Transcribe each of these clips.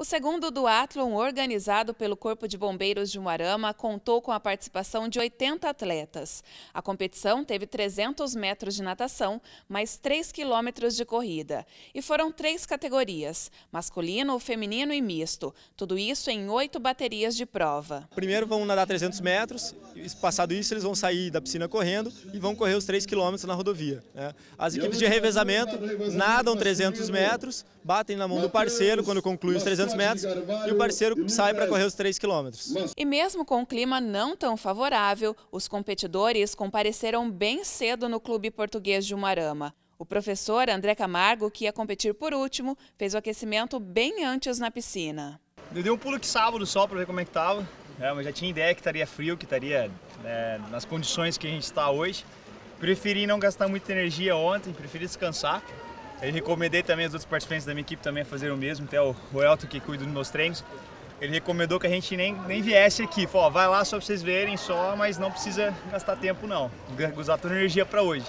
O segundo duatlon organizado pelo Corpo de Bombeiros de Moarama contou com a participação de 80 atletas. A competição teve 300 metros de natação, mais 3 quilômetros de corrida. E foram três categorias, masculino, feminino e misto. Tudo isso em oito baterias de prova. Primeiro vão nadar 300 metros, e passado isso eles vão sair da piscina correndo e vão correr os 3 quilômetros na rodovia. Né? As equipes de revezamento nadam 300 metros, batem na mão do parceiro quando conclui os 300 metros e o parceiro sai para correr os 3 quilômetros. E mesmo com o clima não tão favorável, os competidores compareceram bem cedo no Clube Português de Umarama. O professor André Camargo, que ia competir por último, fez o aquecimento bem antes na piscina. Eu dei um pulo que sábado só para ver como é que estava. É, já tinha ideia que estaria frio, que estaria é, nas condições que a gente está hoje. Preferi não gastar muita energia ontem, preferi descansar. Eu recomendei também os outros participantes da minha equipe também a fazer o mesmo, até o Elton que cuida dos meus treinos. Ele recomendou que a gente nem, nem viesse aqui, falou, vai lá só pra vocês verem só, mas não precisa gastar tempo não, usar toda a energia para hoje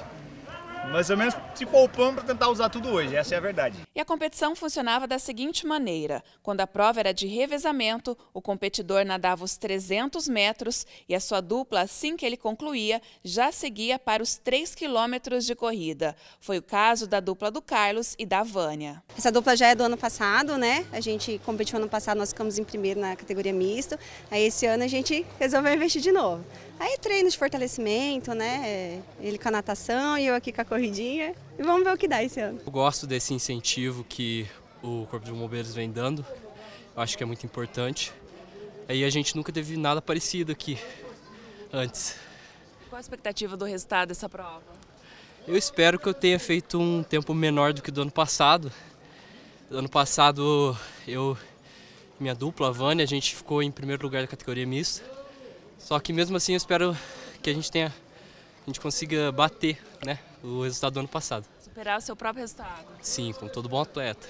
mais ou menos se poupando para tentar usar tudo hoje, essa é a verdade. E a competição funcionava da seguinte maneira: quando a prova era de revezamento, o competidor nadava os 300 metros e a sua dupla, assim que ele concluía, já seguia para os 3 quilômetros de corrida. Foi o caso da dupla do Carlos e da Vânia. Essa dupla já é do ano passado, né? A gente competiu ano passado, nós ficamos em primeiro na categoria misto. Aí esse ano a gente resolveu investir de novo. Aí treino de fortalecimento, né? Ele com a natação e eu aqui com a corridinha e vamos ver o que dá esse ano. Eu gosto desse incentivo que o Corpo de Bombeiros vem dando, eu acho que é muito importante. Aí a gente nunca teve nada parecido aqui antes. Qual a expectativa do resultado dessa prova? Eu espero que eu tenha feito um tempo menor do que do ano passado. Ano passado eu minha dupla, a Vânia, a gente ficou em primeiro lugar da categoria mista. Só que mesmo assim eu espero que a gente tenha gente consiga bater né, o resultado do ano passado. Superar o seu próprio resultado. Sim, como todo bom atleta.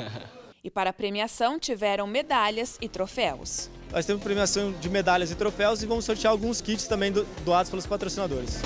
e para a premiação tiveram medalhas e troféus. Nós temos premiação de medalhas e troféus e vamos sortear alguns kits também doados pelos patrocinadores.